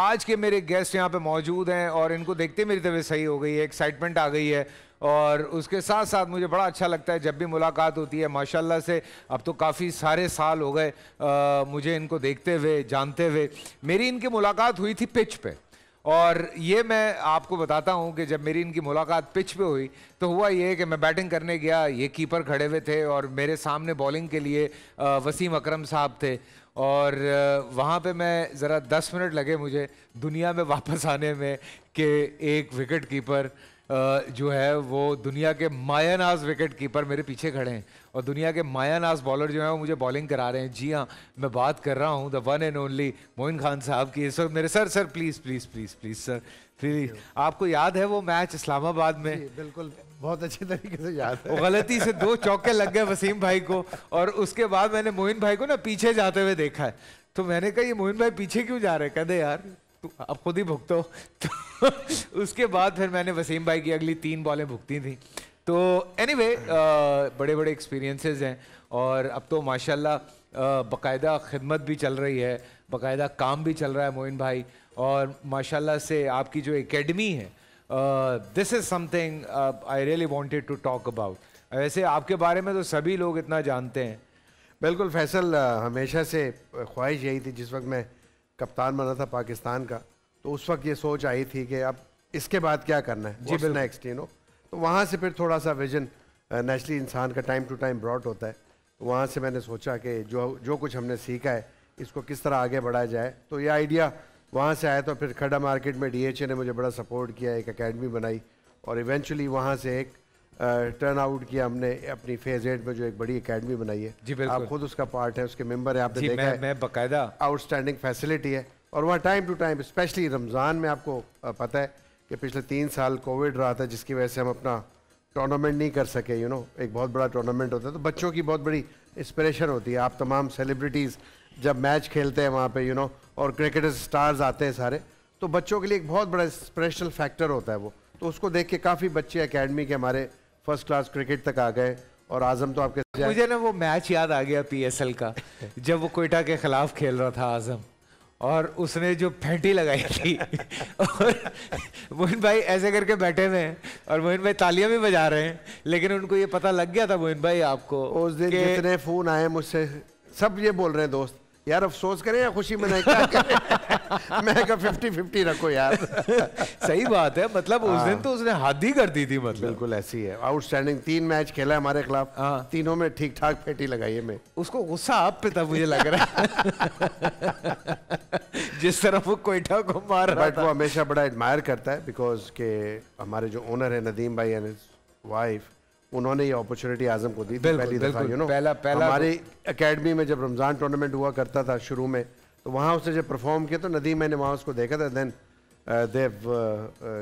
आज के मेरे गेस्ट यहाँ पे मौजूद हैं और इनको देखते मेरी तबीयत सही हो गई है एक्साइटमेंट आ गई है और उसके साथ साथ मुझे बड़ा अच्छा लगता है जब भी मुलाकात होती है माशाल्लाह से अब तो काफ़ी सारे साल हो गए आ, मुझे इनको देखते हुए जानते हुए मेरी इनकी मुलाकात हुई थी पिच पे और ये मैं आपको बताता हूँ कि जब मेरी इनकी मुलाकात पिच पे हुई तो हुआ ये कि मैं बैटिंग करने गया ये कीपर खड़े हुए थे और मेरे सामने बॉलिंग के लिए वसीम अकरम साहब थे और वहाँ पे मैं ज़रा दस मिनट लगे मुझे दुनिया में वापस आने में कि एक विकेट कीपर जो है वो दुनिया के मायानाज विकेट कीपर मेरे पीछे खड़े हैं और दुनिया के मायानाज बॉलर जो हैं वो मुझे बॉलिंग करा रहे हैं जी हाँ मैं बात कर रहा हूँ the one and only Moin Khan साहब की इस वक्त मेरे sir sir please please please please sir please आपको याद है वो मैच इस्लामाबाद में बिल्कुल बहुत अच्छे तरीके से याद है गलती से दो चौके लग गए वसीम भाई को और उसके बाद मैंने मोहिन भाई को ना पीछे जाते हुए देखा है तो मैंने कहा ये मोहिन भाई पीछे क्यों जा रहे कहते यार अब खुद ही भुगतो तो उसके बाद फिर मैंने वसीम भाई की अगली तीन बॉलें भुगती थी तो एनी anyway, बड़े बड़े एक्सपीरियंसेस हैं और अब तो माशाल्लाह बाकायदा खिदमत भी चल रही है बाकायदा काम भी चल रहा है मोइन भाई और माशाल्लाह से आपकी जो एकेडमी है this is something I really wanted to talk about वैसे आपके बारे में तो सभी लोग इतना जानते हैं बिल्कुल फैसल uh, हमेशा से uh, ख्वाहिश यही थी जिस वक्त मैं कप्तान बना था पाकिस्तान का तो उस वक्त ये सोच आई थी कि अब इसके बाद क्या करना है जी बिल नेक्स्ट यू नो तो वहाँ से फिर थोड़ा सा विजन नेचुरली uh, इंसान का टाइम टू टाइम ब्रॉड होता है तो वहाँ से मैंने सोचा कि जो जो कुछ हमने सीखा है इसको किस तरह आगे बढ़ाया जाए तो ये आइडिया वहाँ से आया तो फिर खड़ा मार्केट में डीएचए ने मुझे बड़ा सपोर्ट किया एक अकेडमी बनाई और इवेंचुअली वहाँ से एक टर्न आउट किया हमने अपनी फेज एट में जो एक बड़ी एकेडमी बनाई है जी आप खुद उसका पार्ट है उसके मेंबर है आपने देखा मैं, है मैं आउटस्टैंडिंग फैसिलिटी है और वहाँ time to time specially Ramzan में आपको पता है कि पिछले तीन साल कोविड रहा था जिसकी वजह से हम अपना टूर्नामेंट नहीं कर सके यू you नो know, एक बहुत बड़ा टूर्नामेंट होता है तो बच्चों की बहुत बड़ी इंस्परेशन होती है आप तमाम सेलिब्रिटीज़ जब मैच खेलते हैं वहाँ पे यू नो और क्रिकेट स्टार्स आते हैं सारे तो बच्चों के लिए एक बहुत बड़ा इंस्परेशनल फैक्टर होता है वो तो उसको देख के काफ़ी बच्चे अकेडमी के हमारे फर्स्ट क्लास क्रिकेट तक आ गए और आजम तो आपके मुझे ना वो मैच याद आ गया पीएसएल का जब वो कोयटा के खिलाफ खेल रहा था आजम और उसने जो फेंटी लगाई थी और मोहन भाई ऐसे करके बैठे हुए हैं और मोहन भाई तालियां भी बजा रहे हैं लेकिन उनको ये पता लग गया था मोहन भाई आपको उस दिन जितने फोन आए मुझसे सब ये बोल रहे हैं दोस्त यार अफसोस करें या खुशी मनाए क्या करें मैं कहा फिफ्टी फिफ्टी रखो यार सही बात है मतलब उस दिन हाँ। तो उसने हाथ ही कर दी थी मतलब बिल्कुल ऐसी है आउटस्टैंडिंग तीन मैच खेला है हमारे खिलाफ हाँ। तीनों में ठीक ठाक फेटी लगाई है मैं उसको गुस्सा आप पे था मुझे लग रहा है जिस तरह वो कोयटा को मार रहा बट वो हमेशा बड़ा एडमायर करता है बिकॉज के हमारे जो ओनर है नदीम भाई एंड वाइफ उन्होंने ये अपॉर्चुनिटी आजम को दी थी पहली दफा यू नो पहला पहला हमारी एकेडमी तो- में जब रमज़ान टूर्नामेंट हुआ करता था शुरू में तो वहाँ उसने जब परफॉर्म किया तो नदी मैंने वहाँ उसको देखा था then they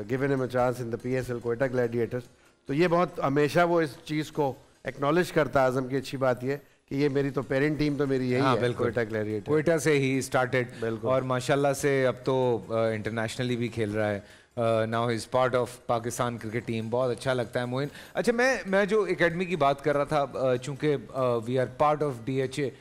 given him chance in the P S L Quetta Gladiators तो ये बहुत हमेशा वो इस चीज़ को एक्नॉलेज करता आजम की अच्छी बात यह कि ये मेरी तो पेरेंट टीम तो मेरी यही हाँ, है कोयटा ग्लैडिएटर कोयटा से ही स्टार्टेड और माशाल्लाह से अब तो इंटरनेशनली uh, भी खेल रहा है now is part of Pakistan cricket team बहुत अच्छा लगता है मोइन अच्छा मैं मैं जो एकेडमी की बात कर रहा था चूँकि we are part of D H A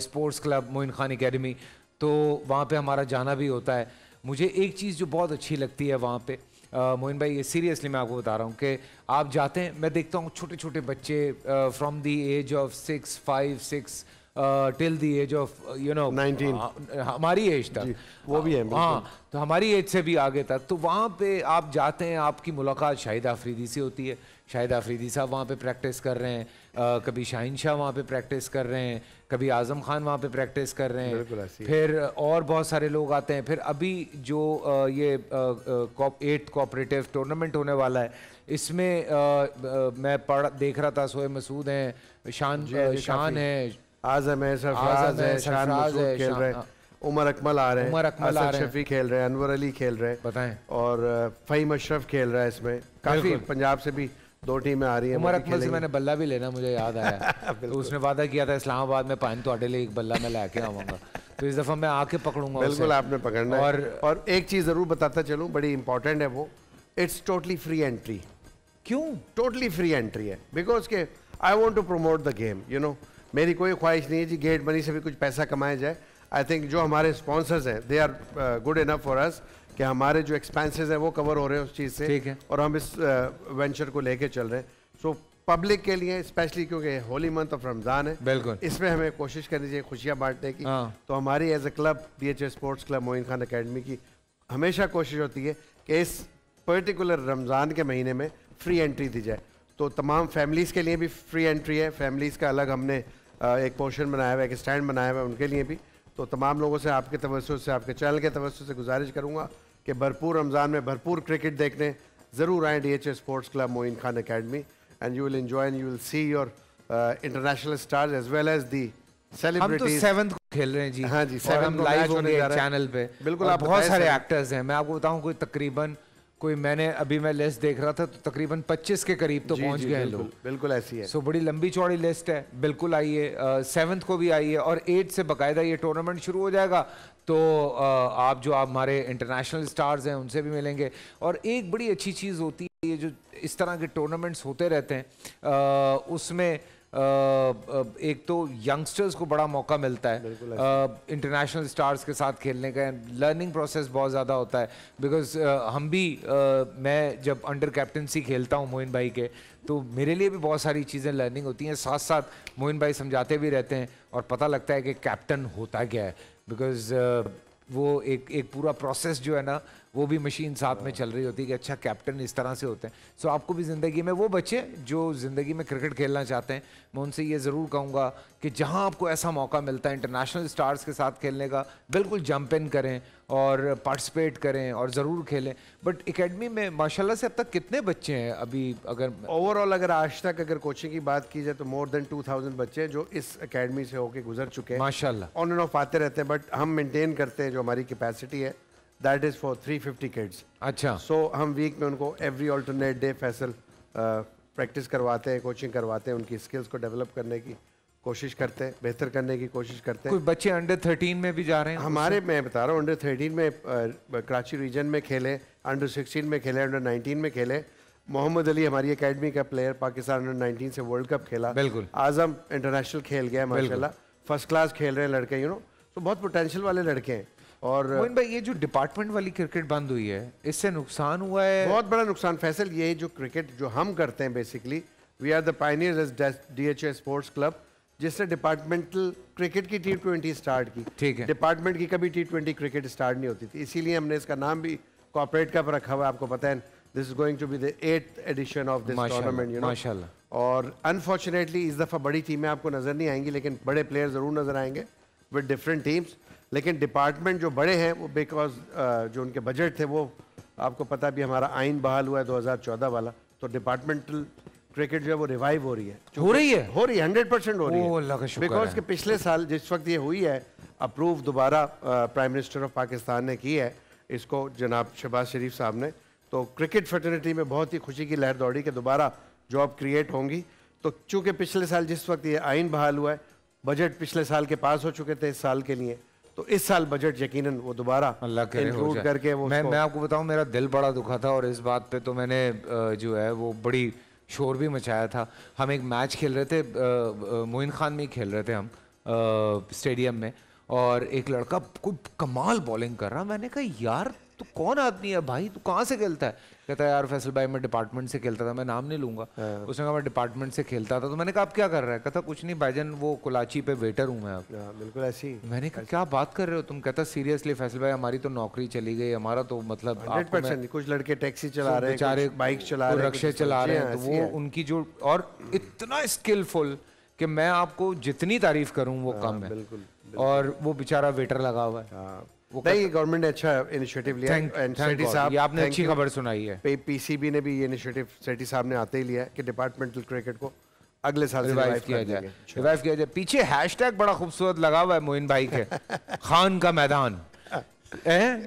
sports club Moin Khan academy तो वहाँ पे हमारा जाना भी होता है मुझे एक चीज़ जो बहुत अच्छी लगती है वहाँ पे uh, मोइन भाई ये सीरियसली मैं आपको बता रहा हूँ कि आप जाते हैं मैं देखता हूँ छोटे छोटे बच्चे from the age of six five six till the age of you know 19 हमारी एज तक वो भी है हाँ तो हमारी एज से भी आगे तक तो वहाँ पे आप जाते हैं आपकी मुलाकात शाहिद आफरीदी से होती है शाहिद आफरीदी साहब वहाँ पे प्रैक्टिस कर रहे हैं आ, कभी शाहिन शाह वहाँ पे प्रैक्टिस कर रहे हैं कभी आज़म खान वहाँ पे प्रैक्टिस कर रहे हैं फिर और बहुत सारे लोग आते हैं फिर अभी जो आ, ये एट कोऑपरेटिव टूर्नामेंट होने वाला है इसमें आ, मैं पढ़ देख रहा था सोए मसूद हैं शान शान हैं आजम है सरफराज है शान मसूद खेल रहे हैं हाँ। उमर अकमल आ रहे हैं उमर अकमल आ रहे हैं शफी खेल रहे हैं अनवर अली खेल रहे हैं बताएं और फ़हीम अशरफ खेल रहा है इसमें काफ़ी पंजाब से भी दो टीमें आ रही हैं उमर अकमल से मैंने बल्ला भी लेना मुझे याद आया तो उसने वादा किया था इस्लामाबाद में पानी तो लिए एक बल्ला मैं लेके आऊंगा तो इस दफ़ा मैं आके पकड़ूंगा बिल्कुल आपने पकड़ना और और एक चीज़ ज़रूर बताता चलू बड़ी इंपॉर्टेंट है वो इट्स टोटली फ्री एंट्री क्यों टोटली फ्री एंट्री है बिकॉज के I want to promote the game you know मेरी कोई ख्वाहिश नहीं है जी गेट मनी से भी कुछ पैसा कमाया जाए आई थिंक जो हमारे स्पॉन्सर्स हैं they are good enough for us कि हमारे जो एक्सपेंसेस हैं वो कवर हो रहे हैं उस चीज़ से ठीक है और हम इस वेंचर uh, को लेके चल रहे हैं सो so, पब्लिक के लिए स्पेशली क्योंकि होली मंथ ऑफ रमज़ान है बिल्कुल इसमें हमें कोशिश करनी चाहिए खुशियाँ बांटने की हाँ। तो हमारी as a club D H sports club Moin Khan academy की हमेशा कोशिश होती है कि इस पर्टिकुलर रमज़ान के महीने में फ्री एंट्री दी जाए तो तमाम फैमिलीज़ के लिए भी फ्री एंट्री है फैमिलीज़ का अलग हमने एक पोर्शन बनाया हुआ है एक स्टैंड बनाया हुआ है उनके लिए भी तो तमाम लोगों से आपके तवसु से आपके चैनल के तवसु से गुजारिश करूँगा कि भरपूर रमज़ान में भरपूर क्रिकेट देखने ज़रूर आएँ D H A sports club Moin Khan academy and you will enjoy and you will see your international star as well as the हम तो खेल रहे हैं जी हाँ जी सेवन लाइव होने चैनल पे बिल्कुल आप बहुत सारे एक्टर्स हैं मैं आपको बताऊं कोई तकरीबन कोई मैंने अभी मैं लिस्ट देख रहा था तो तकरीबन 25 के करीब तो पहुंच गए हैं लोग बिल्कुल ऐसी है सो so, बड़ी लंबी चौड़ी लिस्ट है बिल्कुल आई है सेवन्थ को भी आई है और एट से बाकायदा ये टूर्नामेंट शुरू हो जाएगा तो आ, आप जो आप हमारे इंटरनेशनल स्टार्स हैं उनसे भी मिलेंगे और एक बड़ी अच्छी चीज़ होती है ये जो इस तरह के टूर्नामेंट्स होते रहते हैं उसमें एक तो यंगस्टर्स को बड़ा मौका मिलता है इंटरनेशनल स्टार्स के साथ खेलने का लर्निंग प्रोसेस बहुत ज़्यादा होता है बिकॉज हम भी मैं जब अंडर कैप्टनसी खेलता हूँ मोहिन भाई के तो मेरे लिए भी बहुत सारी चीज़ें लर्निंग होती हैं साथ साथ मोहिन भाई समझाते भी रहते हैं और पता लगता है कि कैप्टन होता क्या है बिकॉज वो एक एक पूरा प्रोसेस जो है ना वो भी मशीन साथ में चल रही होती है कि अच्छा कैप्टन इस तरह से होते हैं सो so, आपको भी ज़िंदगी में वो बच्चे जो ज़िंदगी में क्रिकेट खेलना चाहते हैं मैं उनसे ये ज़रूर कहूँगा कि जहाँ आपको ऐसा मौका मिलता है इंटरनेशनल स्टार्स के साथ खेलने का बिल्कुल जंप इन करें और पार्टिसिपेट करें और ज़रूर खेलें बट एकेडमी में माशाला से अब तक कितने बच्चे हैं अभी अगर ओवरऑल अगर आज तक अगर कोचिंग की बात की जाए तो मोर देन टू बच्चे जो इस अकेडमी से होकर गुजर चुके हैं माशा ऑन एंड ऑफ आते रहते हैं बट हम मेनटेन करते हैं जो हमारी कैपेसिटी है that is for three fifty kids अच्छा सो so, हम वीक में उनको every alternate day Faisal practice करवाते हैं कोचिंग करवाते हैं उनकी स्किल्स को डेवलप करने की कोशिश करते हैं बेहतर करने की कोशिश करते हैं कोई बच्चे अंडर थर्टीन में भी जा रहे हैं हमारे मैं बता रहा हूँ अंडर थर्टीन में uh, कराची रीजन में खेले अंडर सिक्सटीन में खेले अंडर नाइनटीन में खेले मोहम्मद अली हमारी एकेडमी का प्लेयर पाकिस्तान अंडर नाइनटीन से वर्ल्ड कप खेला बिल्कुल आजम इंटरनेशनल खेल गया माशाला फर्स्ट क्लास खेल रहे हैं लड़के यू नो तो बहुत पोटेंशियल वाले लड़के हैं और भाई ये जो डिपार्टमेंट वाली क्रिकेट बंद हुई है इससे नुकसान हुआ है बहुत बड़ा नुकसान फैसल ये जो क्रिकेट जो हम करते हैं basically we are the pioneer D H sports club जिसने डिपार्टमेंटल क्रिकेट की टी ट्वेंटी स्टार्ट की ठीक है डिपार्टमेंट की कभी टी ट्वेंटी क्रिकेट स्टार्ट नहीं होती थी इसीलिए हमने इसका नाम भी कॉपरेट कप रखा हुआ आपको पता है this is going to be the eight edition of this tournament you know और अनफॉर्चुनेटली इस दफ़ा बड़ी टीमें आपको नज़र नहीं आएंगी लेकिन बड़े प्लेयर ज़रूर नज़र आएंगे विद डिफरेंट टीम्स लेकिन डिपार्टमेंट जो बड़े हैं वो बिकॉज uh, जो उनके बजट थे वो आपको पता भी हमारा आइन बहाल हुआ है 2014 वाला तो डिपार्टमेंटल क्रिकेट जो है वो रिवाइव हो रही है हो रही है हो रही है हंड्रेड परसेंट हो रही है बिकॉज के पिछले साल जिस वक्त ये हुई है अप्रूव दोबारा प्राइम मिनिस्टर ऑफ पाकिस्तान ने की है इसको जनाब शहबाज शरीफ साहब ने तो क्रिकेट फर्टर्निटी में बहुत ही खुशी की लहर दौड़ी कि दोबारा जॉब क्रिएट होंगी तो चूँकि पिछले साल जिस वक्त ये आइन बहाल हुआ है बजट पिछले साल के पास हो चुके थे इस साल के लिए तो इस साल बजट यकीनन वो दोबारा इंक्लूड करके वो मैं मैं आपको बताऊं मेरा दिल बड़ा दुखा था और इस बात पे तो मैंने जो है वो बड़ी शोर भी मचाया था हम एक मैच खेल रहे थे मोइन खान में ही खेल रहे थे हम स्टेडियम में और एक लड़का कोई कमाल बॉलिंग कर रहा मैंने कहा यार तू कौन आदमी है भाई तू कहाँ से खेलता है कहता है यार फैसल भाई मैं डिपार्टमेंट से खेलता था मैं नाम नहीं लूंगा हाँ। उसने कहा मैं डिपार्टमेंट से खेलता था तो मैंने कहा आप क्या कर रहे हैं कहता कुछ नहीं भाईजन वो कुलाची पे वेटर हूँ मैं आप हाँ, बिल्कुल ऐसी मैंने कहा क्या बात कर रहे हो तुम कहता सीरियसली फैसल भाई हमारी तो नौकरी चली गई हमारा तो मतलब कुछ लड़के टैक्सी चला रहे हैं बाइक चला रहे हैं चला रहे हैं तो वो उनकी जो और इतना स्किलफुल कि मैं आपको जितनी तारीफ करूं वो हाँ, कम है बिल्कुल, बिल्कुल। और वो बेचारा वेटर लगा हुआ है नहीं गवर्नमेंट ने अच्छा इनिशिएटिव लिया एंड साहब ये आपने अच्छी खबर सुनाई है पीसीबी ने भी ये इनिशिएटिव सेटी साहब ने आते ही लिया है कि डिपार्टमेंटल क्रिकेट को अगले साल रिवाइव किया जाए रिवाइव किया जाए पीछे हैशटैग बड़ा खूबसूरत लगा हुआ है मोइन भाई के खान का मैदान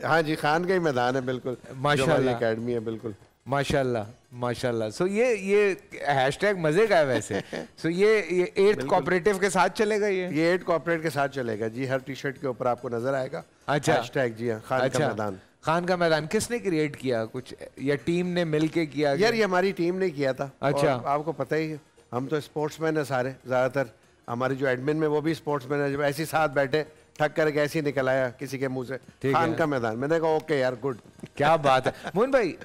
हाँ जी खान का ही मैदान है बिल्कुल माशा अकेडमी है बिल्कुल माशाल्लाह माशाल्लाह सो ये ये हैशटैग मज़े का है वैसे सो ये ये एट कॉपरेटिव के साथ चलेगा ये ये एट कॉपरेट के साथ चलेगा जी हर टी शर्ट के ऊपर आपको नजर आएगा अच्छा हैशटैग जी हाँ, खान अच्छा, का मैदान खान का मैदान किसने क्रिएट किया कुछ या टीम ने मिलके किया यार ये हमारी टीम ने किया था अच्छा आपको पता ही है हम तो स्पोर्ट्स है सारे ज़्यादातर हमारे जो एडमिन में वो भी मैन है जब ऐसे साथ बैठे थक कर कैसे निकल आया किसी के मुंह से खान का मैदान मैंने कहा ओके यार गुड क्या बात है मोहन भाई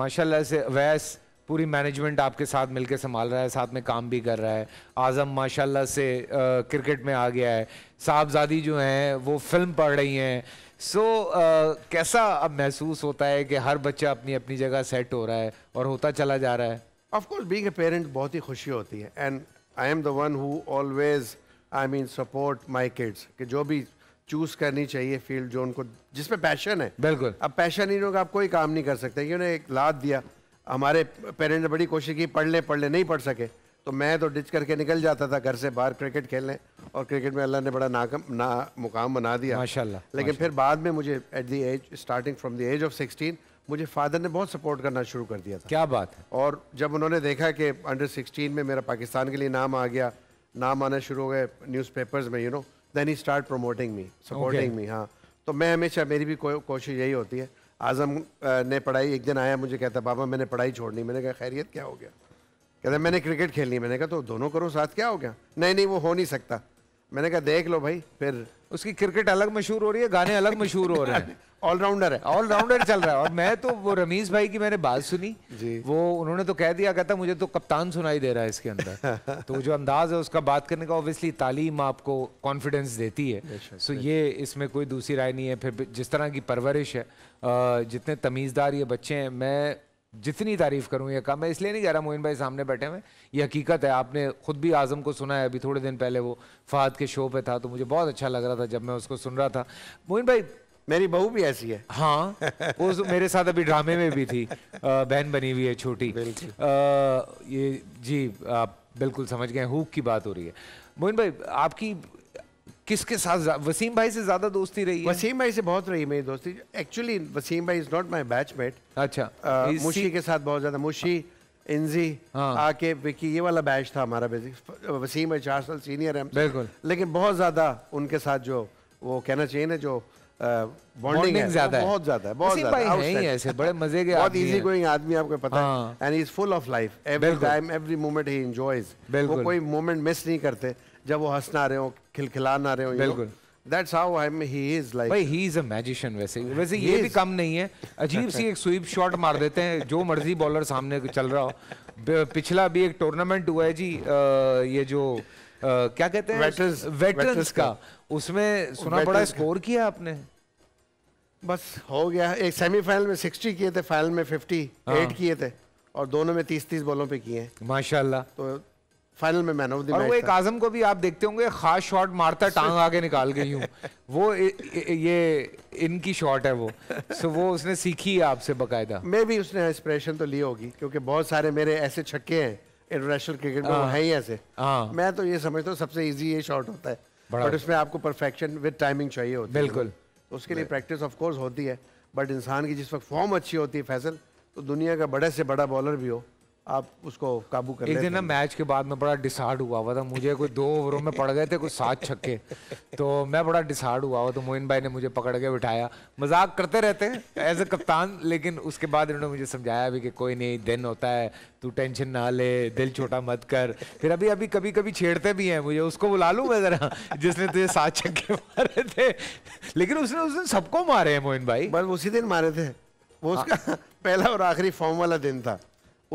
माशाल्लाह से वैस पूरी मैनेजमेंट आपके साथ मिलकर संभाल रहा है साथ में काम भी कर रहा है आज़म माशाल्लाह से आ, क्रिकेट में आ गया है साहबजादी जो हैं वो फिल्म पढ़ रही हैं सो आ, कैसा अब महसूस होता है कि हर बच्चा अपनी अपनी जगह सेट हो रहा है और होता चला जा रहा है ऑफकोर्स बींग ए पेरेंट बहुत ही खुशी होती है and I am the one who always I mean support my kids कि जो भी चूज करनी चाहिए फील्ड जो उनको जिसमें पैशन है बिल्कुल अब पैशन नहीं होगा आप कोई काम नहीं कर सकते कि उन्हें एक लाद दिया हमारे पेरेंट्स ने बड़ी कोशिश की पढ़ लें पढ़ लें नहीं पढ़ सके तो मैं तो डिच करके निकल जाता था घर से बाहर क्रिकेट खेलने और क्रिकेट में अल्लाह ने बड़ा नाकम ना मुकाम बना दिया माशाल्लाह लेकिन माशाला। फिर बाद में मुझे at the age starting from the age of sixteen मुझे फादर ने बहुत सपोर्ट करना शुरू कर दिया था क्या बात है और जब उन्होंने देखा कि अंडर सिक्सटीन में मेरा पाकिस्तान के लिए नाम आ गया नाम आना शुरू हो गए न्यूज़पेपर्स में you know then he start promoting me supporting me हाँ तो मैं हमेशा मेरी भी कोशिश यही होती है आज़म ने पढ़ाई एक दिन आया मुझे कहता बाबा मैंने पढ़ाई छोड़नी मैंने कहा खैरियत क्या हो गया कहता मैंने क्रिकेट खेलनी मैंने कहा तो दोनों करो साथ क्या हो गया नहीं नहीं वो हो नहीं सकता मैंने कहा देख लो भाई फिर उसकी क्रिकेट अलग मशहूर हो रही है गाने अलग मशहूर हो रहे हैं ऑलराउंडर है ऑलराउंडर चल रहा है और मैं तो वो रमीज भाई की मैंने बात सुनी जी वो उन्होंने तो कह दिया कहता मुझे तो कप्तान सुनाई दे रहा है इसके अंदर तो जो अंदाज है उसका बात करने का ऑब्वियसली तालीम आपको कॉन्फिडेंस देती है सो ये इसमें कोई दूसरी राय नहीं है फिर जिस तरह की परवरिश है जितने तमीज़दार ये बच्चे हैं मैं जितनी तारीफ करूं ये कम है इसलिए नहीं कह रहा मोइन भाई सामने बैठे हुए ये हकीकत है आपने खुद भी आज़म को सुना है अभी थोड़े दिन पहले वो फाद के शो पे था तो मुझे बहुत अच्छा लग रहा था जब मैं उसको सुन रहा था मोइन भाई मेरी बहू भी ऐसी है हाँ वो मेरे साथ अभी ड्रामे में भी थी बहन बनी हुई है छोटी ये जी आप बिल्कुल समझ गए हुक की बात हो रही है मोइन भाई आपकी किसके साथ वसीम भाई से ज्यादा दोस्ती रही है वसीम भाई से बहुत रही मेरी दोस्ती एक्चुअली वसीम भाई इज नॉट माय बैचमेट अच्छा uh, मुशी के साथ बहुत ज्यादा मुशी इंजी हाँ। आके विकी ये वाला बैच था हमारा बेसिक वसीम भाई चार साल सीनियर है बिल्कुल लेकिन बहुत ज्यादा उनके साथ जो वो कहना चाहिए ना जो बॉन्डिंग uh, ज्यादा है बहुत ज्यादा है बहुत ज्यादा है ऐसे बड़े मजे के बहुत इजी गोइंग आदमी आपको पता है and he is full of life every time every moment he enjoys वो कोई मोमेंट मिस नहीं करते जब वो हंस ना रहे हो खिलखिला ना रहे हो बिल्कुल That's how I'm, he is like. भाई he is a magician वैसे वैसे ये भी कम नहीं है अजीब सी एक स्वीप शॉट मार देते हैं जो मर्जी बॉलर सामने चल रहा हो पिछला भी एक टूर्नामेंट हुआ है जी आ, ये जो आ, क्या कहते हैं वेटरन्स वेटरन्स का उसमें सुना बड़ा स्कोर किया आपने बस हो गया एक सेमीफाइनल में 60 किए थे फाइनल में 58 हाँ। किए थे और दोनों में 30 30 बॉलों पे किए हैं माशाल्लाह तो फाइनल में मैन ऑफ द और वो एक आजम को भी आप देखते होंगे खास शॉट मारता टांग आगे निकाल गई हूँ वो ये इनकी शॉट है वो सो वो उसने सीखी है आपसे बकायदा मैं भी उसने इंस्पिरेशन तो ली होगी क्योंकि बहुत सारे मेरे ऐसे छक्के हैं इंटरनेशनल क्रिकेट में हाँ। है ही ऐसे हाँ। मैं तो ये समझता हूँ सबसे ईजी ये शॉट होता है बट अच्छा। उसमें आपको परफेक्शन विद टाइमिंग चाहिए होती बिल्कुल तो उसके लिए प्रैक्टिस ऑफ कोर्स होती है बट इंसान की जिस वक्त फॉर्म अच्छी होती है फैसल तो दुनिया का बड़े से बड़ा बॉलर भी हो आप उसको काबू कर एक दिन ना मैच के बाद मैं बड़ा डिसार्ड हुआ हुआ था मुझे कोई दो ओवरों में पड़ गए थे कुछ सात छक्के तो मैं बड़ा डिसार्ड हुआ हुआ तो मोइन भाई ने मुझे पकड़ के बिठाया मजाक करते रहते हैं एज ए कप्तान लेकिन उसके बाद इन्होंने मुझे समझाया भी कि कोई नहीं दिन होता है तू टेंशन ना ले दिल छोटा मत कर फिर अभी अभी कभी कभी छेड़ते भी हैं मुझे उसको बुला लूँ मैं ज़रा जिसने तुझे सात छक्के मारे थे लेकिन उसने उस दिन सबको मारे हैं मोइन भाई बस उसी दिन मारे थे वो उसका हाँ। पहला और आखिरी फॉर्म वाला दिन था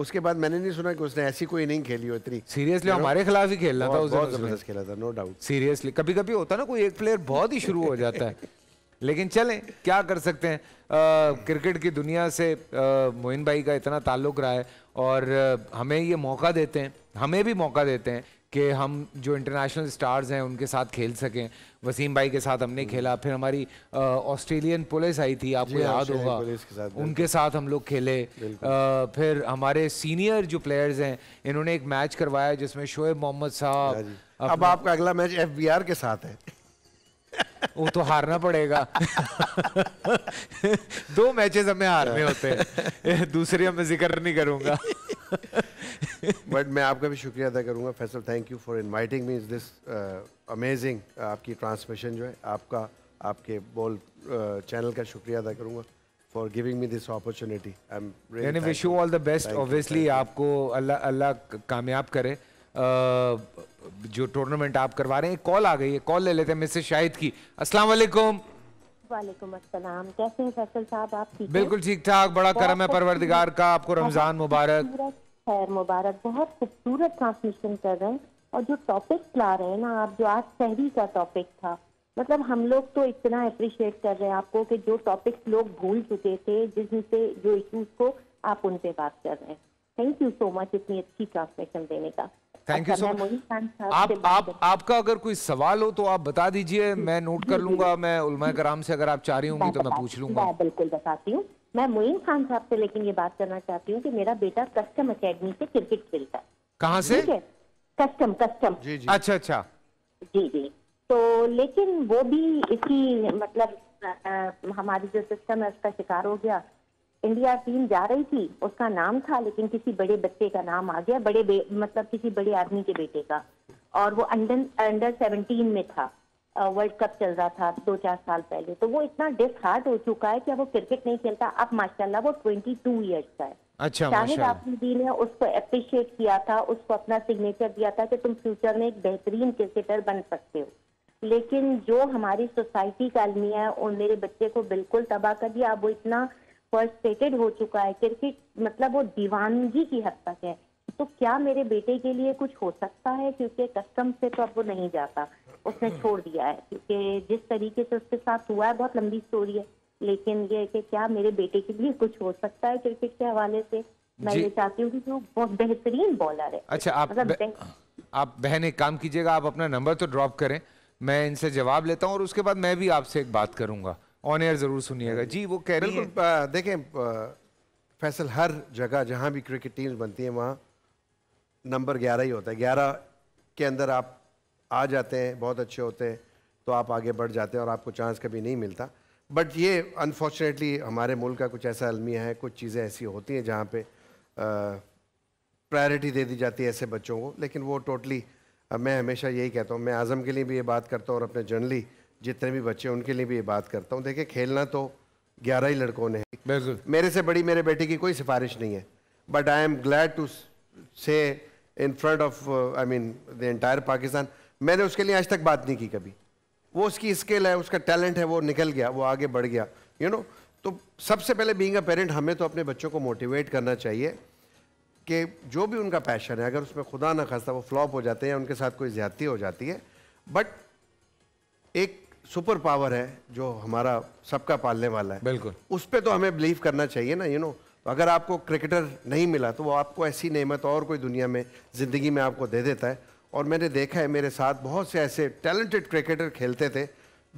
उसके बाद मैंने नहीं सुना कि उसने ऐसी कोई नहीं खेली हो इतनी सीरियसली हमारे खिलाफ ही खेलना था उसने जबरदस्त खेला था नो डाउट सीरियसली कभी कभी होता ना कोई एक प्लेयर बहुत ही शुरू हो जाता है लेकिन चलें क्या कर सकते हैं आ, क्रिकेट की दुनिया से मोइन भाई का इतना ताल्लुक रहा है और आ, हमें ये मौका देते हैं हमें भी मौका देते हैं कि हम जो इंटरनेशनल स्टार्स हैं उनके साथ खेल सकें वसीम भाई के साथ हमने खेला फिर हमारी ऑस्ट्रेलियन पुलिस आई थी आपको याद होगा उनके साथ हम लोग खेले फिर हमारे सीनियर जो प्लेयर्स हैं इन्होंने एक मैच करवाया जिसमें शोएब मोहम्मद साहब अब आपका अगला मैच एफ के साथ है वो तो हारना पड़ेगा दो मैचेस हमें हारने होते हैं दूसरे हमें जिक्र नहीं करूंगा बट मैं आपका भी शुक्रिया अदा करूँगा Faisal thank you for inviting me this amazing आपकी ट्रांसमिशन जो है आपका आपके बोल चैनल uh, का शुक्रिया अदा करूँगा for giving me this opportunity I am wish you all the best obviously आपको अल्लाह अल्लाह कामयाब करे Uh, जो टूर्नामेंट आप करवा रहे हैं कॉल आ गई है कॉल ले लेते हैं मिसेज शाहिद की अस्सलाम वालेकुम वालेकुम कैसे बिल्कुल ठीक ठाक बड़ा करम है परवरदिगार का आपको रमजान मुबारक खैर मुबारक बहुत खूबसूरत ट्रांसमिशन कर रहे हैं और जो टॉपिक ला रहे हैं ना आप जो आज शहरी का टॉपिक था मतलब हम लोग तो इतना अप्रिशिएट कर रहे हैं आपको कि जो टॉपिक्स लोग भूल चुके थे जिनसे जो इशूज को आप उनसे बात कर रहे हैं थैंक यू सो मच इतनी अच्छी ट्रांसमिशन देने का थैंक यू सो मच आप आप आपका अगर कोई सवाल हो तो आप बता दीजिए मैं नोट कर लूंगा मैं उलमा कराम से अगर आप चाह रही होंगी तो मैं पूछ लूंगा बिल्कुल बताती हूँ मैं मोइन खान साहब से लेकिन ये बात करना चाहती हूँ कि मेरा बेटा कस्टम अकेडमी से क्रिकेट खेलता है कहाँ से कस्टम कस्टम जी जी अच्छा अच्छा जी जी तो लेकिन वो भी इसी मतलब आ, हमारी जो सिस्टम है उसका शिकार हो गया इंडिया टीम जा रही थी उसका नाम था लेकिन किसी बड़े बच्चे का नाम आ गया बड़े मतलब किसी बड़े आदमी के बेटे का और वो अंडर अंडर सेवनटीन में था वर्ल्ड कप चल रहा था दो चार साल पहले तो वो इतना डिसहार्ट हो चुका है कि अब वो क्रिकेट नहीं खेलता अब माशाल्लाह वो ट्वेंटी टू ईयर्स का है अच्छा शाहिद आफरीदी ने उसको अप्रिशिएट किया था उसको अपना सिग्नेचर दिया था कि तुम फ्यूचर में एक बेहतरीन क्रिकेटर बन सकते हो लेकिन जो हमारी सोसाइटी का आलमी है और मेरे बच्चे को बिल्कुल तबाह कर दिया अब वो इतना फर्स्टेटेड हो चुका है क्योंकि मतलब वो दीवानगी की हद तक है तो क्या मेरे बेटे के लिए कुछ हो सकता है क्योंकि कस्टम से तो अब वो नहीं जाता उसने हम्म। छोड़ दिया है क्योंकि जिस तरीके से उसके साथ हुआ है बहुत लंबी स्टोरी है लेकिन ये कि क्या मेरे बेटे के लिए कुछ हो सकता है क्रिकेट के हवाले से मैं ये चाहती हूँ कि वो बहुत बेहतरीन बॉलर है अच्छा आप मतलब बे, आप बहन एक काम कीजिएगा आप अपना नंबर तो ड्रॉप करें मैं इनसे जवाब लेता हूँ और उसके बाद मैं भी आपसे एक बात करूंगा ऑन एयर ज़रूर सुनिएगा हाँ जी वो कह रही है देखें फैसल हर जगह जहाँ भी क्रिकेट टीम्स बनती हैं वहाँ नंबर ग्यारह ही होता है ग्यारह के अंदर आप आ जाते हैं बहुत अच्छे होते हैं तो आप आगे बढ़ जाते हैं और आपको चांस कभी नहीं मिलता बट ये अनफॉर्चुनेटली हमारे मुल्क का कुछ ऐसा अलमिया है कुछ चीज़ें ऐसी होती हैं जहाँ पे प्रायोरिटी दे दी जाती है ऐसे बच्चों को लेकिन वो टोटली मैं हमेशा यही कहता हूँ मैं आज़म के लिए भी ये बात करता हूँ और अपने जर्नली जितने भी बच्चे उनके लिए भी ये बात करता हूँ देखिए खेलना तो ग्यारह ही लड़कों ने है मेरे से बड़ी मेरे बेटे की कोई सिफारिश नहीं है but I am glad to say in front of I mean the entire Pakistan मैंने उसके लिए आज तक बात नहीं की कभी वो उसकी स्किल है उसका टैलेंट है वो निकल गया वो आगे बढ़ गया यू you नो know? तो सबसे पहले बींग अ पेरेंट हमें तो अपने बच्चों को मोटिवेट करना चाहिए कि जो भी उनका पैशन है अगर उसमें खुदा ना खास्ता वो फ्लॉप हो जाते हैं उनके साथ कोई ज्यादती हो जाती है बट एक सुपर पावर है जो हमारा सबका पालने वाला है बिल्कुल उस पर तो हमें बिलीव करना चाहिए ना यू नो तो अगर आपको क्रिकेटर नहीं मिला तो वो आपको ऐसी नेमत और कोई दुनिया में ज़िंदगी में आपको दे देता है और मैंने देखा है मेरे साथ बहुत से ऐसे टैलेंटेड क्रिकेटर खेलते थे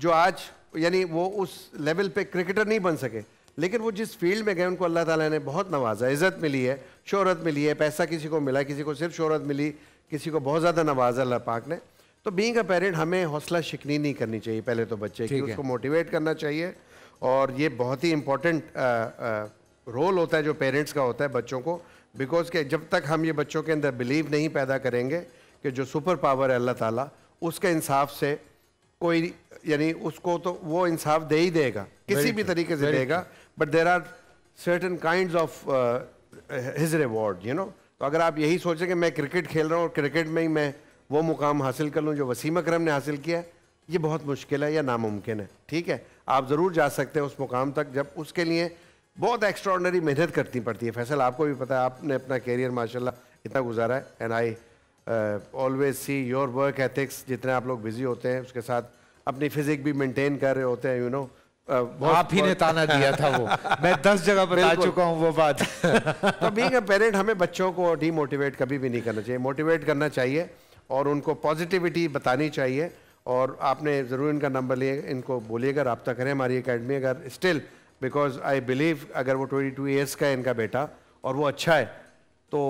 जो आज यानी वो उस लेवल पे क्रिकेटर नहीं बन सके लेकिन वो जिस फील्ड में गए उनको अल्लाह ताला ने बहुत नवाजा इज़्ज़त मिली है शोहरत मिली है पैसा किसी को मिला किसी को सिर्फ शोहरत मिली किसी को बहुत ज़्यादा नवाजा अल्लाह पाक ने तो बींग अ पेरेंट हमें हौसला शिकनी नहीं करनी चाहिए पहले तो बच्चे की उसको मोटिवेट करना चाहिए और ये बहुत ही इम्पोर्टेंट रोल होता है जो पेरेंट्स का होता है बच्चों को बिकॉज के जब तक हम ये बच्चों के अंदर बिलीव नहीं पैदा करेंगे कि जो सुपर पावर है अल्लाह ताला उसके इंसाफ से कोई यानी उसको तो वो इंसाफ दे ही देगा किसी भी तरीके से देगा but there are certain kind of his reward you know तो अगर आप यही सोचें कि मैं क्रिकेट खेल रहा हूँ और क्रिकेट में ही मैं वो मुकाम हासिल कर लूँ जो वसीम अक्रम ने हासिल किया ये बहुत मुश्किल है या नामुमकिन है ठीक है आप ज़रूर जा सकते हैं उस मुकाम तक जब उसके लिए बहुत एक्स्ट्रॉडनरी मेहनत करनी पड़ती है फैसल आपको भी पता है आपने अपना कैरियर माशाल्लाह इतना गुजारा है and I always see your work ethics जितने आप लोग बिजी होते हैं उसके साथ अपनी फिजिक भी मेंटेन कर रहे होते हैं यू नो uh, आप ही ने ताना दिया था वो मैं दस जगह पर आ चुका हूँ वो बात तो बीइंग पेरेंट हमें बच्चों को डीमोटिवेट कभी भी नहीं करना चाहिए मोटिवेट करना चाहिए और उनको पॉजिटिविटी बतानी चाहिए और आपने ज़रूर इनका नंबर लिए इनको बोलिएगा रबता करें हमारी अकेडमी अगर स्टिल बिकॉज आई बिलीव अगर वो ट्वेंटी टू ईयर्स का है इनका बेटा और वो अच्छा है तो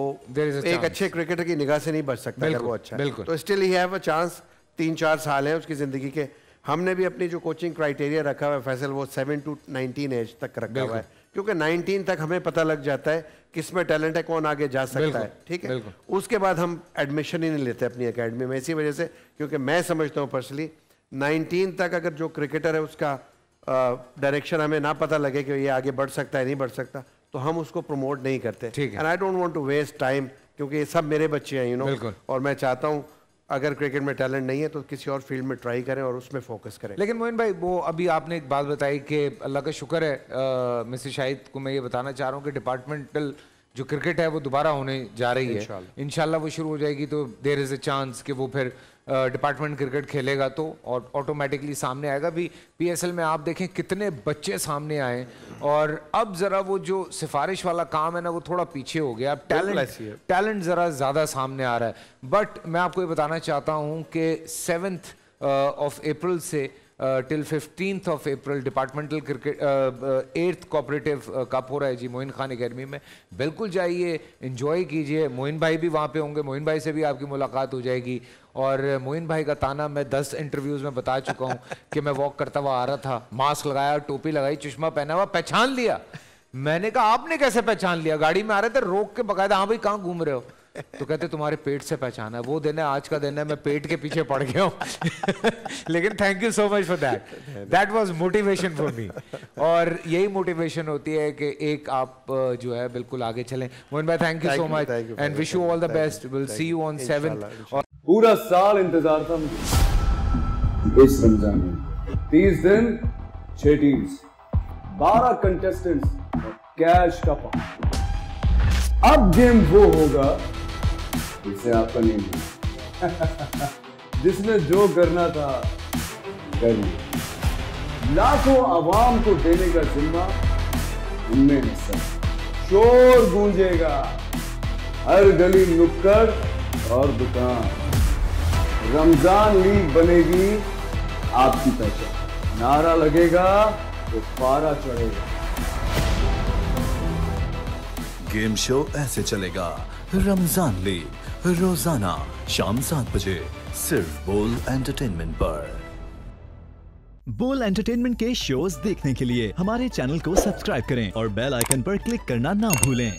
एक अच्छे क्रिकेटर की निगाह से नहीं बच सकता अगर वो अच्छा है तो still he have a chance तीन चार साल हैं उसकी ज़िंदगी के हमने भी अपनी जो कोचिंग क्राइटेरिया रखा हुआ है फैसल वो सेवन टू नाइनटीन एज तक रखा हुआ है क्योंकि 19 तक हमें पता लग जाता है किस में टैलेंट है कौन आगे जा सकता है ठीक है उसके बाद हम एडमिशन ही नहीं लेते अपनी अकेडमी में इसी वजह से क्योंकि मैं समझता हूँ पर्सनली 19 तक अगर जो क्रिकेटर है उसका डायरेक्शन हमें ना पता लगे कि ये आगे बढ़ सकता है नहीं बढ़ सकता तो हम उसको प्रमोट नहीं करते ठीक है and I don't want to waste time क्योंकि ये सब मेरे बच्चे हैं यू you नो know, और मैं चाहता हूँ अगर क्रिकेट में टैलेंट नहीं है तो किसी और फील्ड में ट्राई करें और उसमें फोकस करें लेकिन मोहन भाई वो अभी आपने एक बात बताई कि अल्लाह का शुक्र है मिसेस शाहिद को मैं ये बताना चाह रहा हूँ कि डिपार्टमेंटल जो क्रिकेट है वो दोबारा होने जा रही है इन वो शुरू हो जाएगी तो देर इज़ अ चांस कि वो फिर डिपार्टमेंट क्रिकेट खेलेगा तो और ऑटोमेटिकली सामने आएगा भी पीएसएल में आप देखें कितने बच्चे सामने आए और अब ज़रा वो जो सिफारिश वाला काम है ना वो थोड़ा पीछे हो गया अब टैलेंट टैलेंट ज़रा ज़्यादा सामने आ रहा है बट मैं आपको ये बताना चाहता हूँ कि सेवन्थ ऑफ अप्रैल से uh, till 15th of April departmental cricket eighth cooperative cup हो रहा है जी मोइन खान अकेडमी में बिल्कुल जाइए इंजॉय कीजिए मोइन भाई भी वहाँ पे होंगे मोइन भाई से भी आपकी मुलाकात हो जाएगी और uh, मोइन भाई का ताना मैं दस इंटरव्यूज़ में बता चुका हूँ कि मैं वॉक करता हुआ आ रहा था मास्क लगाया टोपी लगाई चश्मा पहना हुआ पहचान लिया मैंने कहा आपने कैसे पहचान लिया गाड़ी में आ रहे थे रोक के बकायदा हाँ भाई कहाँ घूम रहे हो तो कहते तुम्हारे पेट से पहचाना है वो दिन है आज का दिन है मैं पेट के पीछे पड़ गया हूँ लेकिन thank you so much for that that was motivation for me और यही मोटिवेशन होती है कि एक आप जो है बिल्कुल आगे चलें मोहन भाई thank you so much and wish you all the best will see you on seven पूरा साल इंतजार था इस रमजान में तीस दिन छह टीम्स बारह कंटेस्टेंट्स कैश का अब गेम वो होगा इसे आपका तो नहीं मिला जिसने जो करना था कर लाखों आवाम को देने का जिम्मा उनमें हिस्सा शोर गूंजेगा हर गली नुक्कड़ और दुकान रमजान लीग बनेगी आपकी पहचान नारा लगेगा तो पारा चढ़ेगा गेम शो ऐसे चलेगा रमजान लीग रोजाना शाम सात बजे सिर्फ बोल एंटरटेनमेंट पर बोल एंटरटेनमेंट के शोज देखने के लिए हमारे चैनल को सब्सक्राइब करें और बेल आइकन पर क्लिक करना ना भूलें